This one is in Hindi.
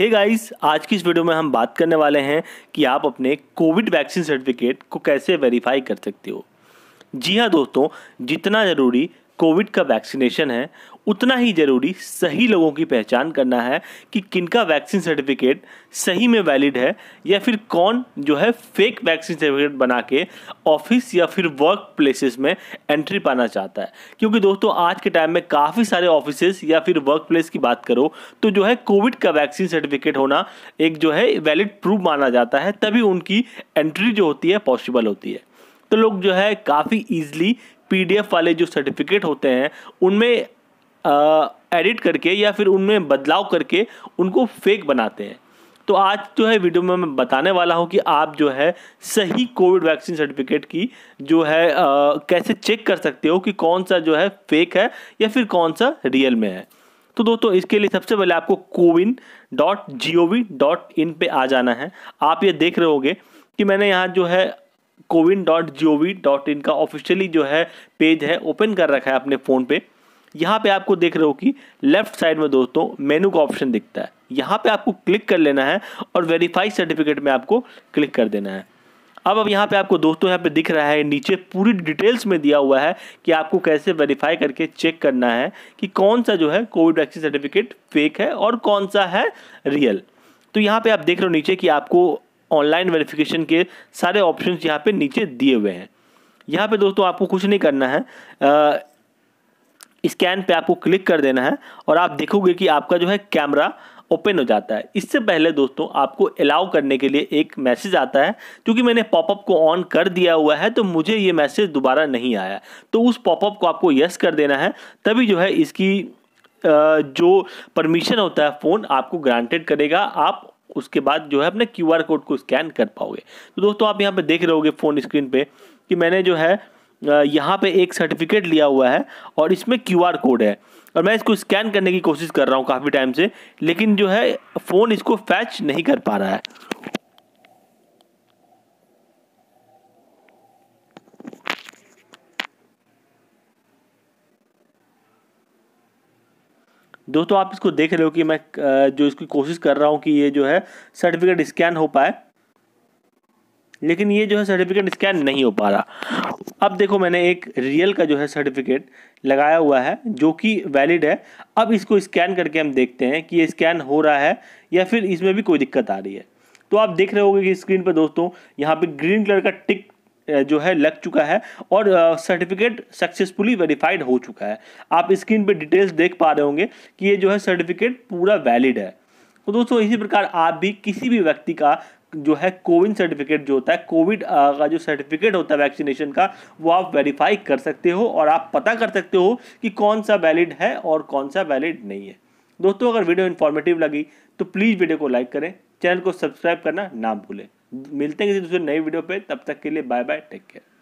हे hey गाइस आज की इस वीडियो में हम बात करने वाले हैं कि आप अपने कोविड वैक्सीन सर्टिफिकेट को कैसे वेरीफाई कर सकते हो जी हाँ दोस्तों जितना ज़रूरी कोविड का वैक्सीनेशन है उतना ही ज़रूरी सही लोगों की पहचान करना है कि किनका वैक्सीन सर्टिफिकेट सही में वैलिड है या फिर कौन जो है फेक वैक्सीन सर्टिफिकेट बना के ऑफिस या फिर वर्क प्लेसेस में एंट्री पाना चाहता है क्योंकि दोस्तों आज के टाइम में काफ़ी सारे ऑफिस या फिर वर्क प्लेस की बात करो तो जो है कोविड का वैक्सीन सर्टिफिकेट होना एक जो है वैलिड प्रूफ माना जाता है तभी उनकी एंट्री जो होती है पॉसिबल होती है तो लोग जो है काफ़ी ईजिली पीडीएफ वाले जो सर्टिफिकेट होते हैं उनमें एडिट करके या फिर उनमें बदलाव करके उनको फेक बनाते हैं तो आज जो है वीडियो में मैं बताने वाला हूँ कि आप जो है सही कोविड वैक्सीन सर्टिफिकेट की जो है आ, कैसे चेक कर सकते हो कि कौन सा जो है फेक है या फिर कौन सा रियल में है तो दोस्तों इसके लिए सबसे पहले आपको CoWIN dot G O V dot in पर आ जाना है आप ये देख रहे होगे कि मैंने यहाँ जो है CoWIN dot G O V dot in का ऑफिशियली जो है पेज है ओपन कर रखा है अपने फ़ोन पे यहाँ पे आपको देख रहे हो कि लेफ्ट साइड में दोस्तों मेनू का ऑप्शन दिखता है यहाँ पे आपको क्लिक कर लेना है और वेरीफाई सर्टिफिकेट में आपको क्लिक कर देना है अब अब यहाँ पे आपको दोस्तों यहाँ पे दिख रहा है नीचे पूरी डिटेल्स में दिया हुआ है कि आपको कैसे वेरीफाई करके चेक करना है कि कौन सा जो है कोविड वैक्सीन सर्टिफिकेट फेक है और कौन सा है रियल तो यहाँ पे आप देख रहे हो नीचे कि आपको ऑनलाइन वेरिफिकेशन के सारे ऑप्शन यहाँ पे नीचे दिए हुए हैं यहाँ पे दोस्तों आपको कुछ नहीं करना है स्कैन पे आपको क्लिक कर देना है और आप देखोगे कि आपका जो है कैमरा ओपन हो जाता है इससे पहले दोस्तों आपको अलाउ करने के लिए एक मैसेज आता है क्योंकि मैंने पॉपअप को ऑन कर दिया हुआ है तो मुझे ये मैसेज दोबारा नहीं आया तो उस पॉपअप को आपको यस कर देना है तभी जो है इसकी जो परमिशन होता है फ़ोन आपको ग्रांटेड करेगा आप उसके बाद जो है अपने क्यू कोड को स्कैन कर पाओगे तो दोस्तों आप यहाँ पर देख रहे होगे फ़ोन स्क्रीन पर कि मैंने जो है यहाँ पे एक सर्टिफिकेट लिया हुआ है और इसमें क्यू कोड है और मैं इसको स्कैन करने की कोशिश कर रहा हूँ काफ़ी टाइम से लेकिन जो है फ़ोन इसको फैच नहीं कर पा रहा है दोस्तों आप इसको देख रहे हो कि मैं जो इसकी कोशिश कर रहा हूँ कि ये जो है सर्टिफिकेट स्कैन हो पाए लेकिन ये जो है सर्टिफिकेट स्कैन नहीं हो पा रहा अब देखो मैंने एक रियल का जो है सर्टिफिकेट लगाया हुआ है जो कि वैलिड है अब इसको स्कैन करके हम देखते हैं कि ये स्कैन हो रहा है या फिर इसमें भी कोई दिक्कत आ रही है तो आप देख रहे होगे कि स्क्रीन पर दोस्तों यहाँ पे ग्रीन कलर का टिक जो है लग चुका है और सर्टिफिकेट सक्सेसफुली वेरीफाइड हो चुका है आप स्क्रीन पे डिटेल्स देख पा रहे होंगे कि ये जो है सर्टिफिकेट पूरा वैलिड है तो दोस्तों इसी प्रकार आप भी किसी भी व्यक्ति का जो है कोविन सर्टिफिकेट जो होता है कोविड का जो सर्टिफिकेट होता है वैक्सीनेशन का वो आप वेरीफाई कर सकते हो और आप पता कर सकते हो कि कौन सा वैलिड है और कौन सा वैलिड नहीं है दोस्तों अगर वीडियो इन्फॉर्मेटिव लगी तो प्लीज़ वीडियो को लाइक करें चैनल को सब्सक्राइब करना ना भूलें मिलते हैं किसी दूसरे नई वीडियो पे तब तक के लिए बाय बाय टेक केयर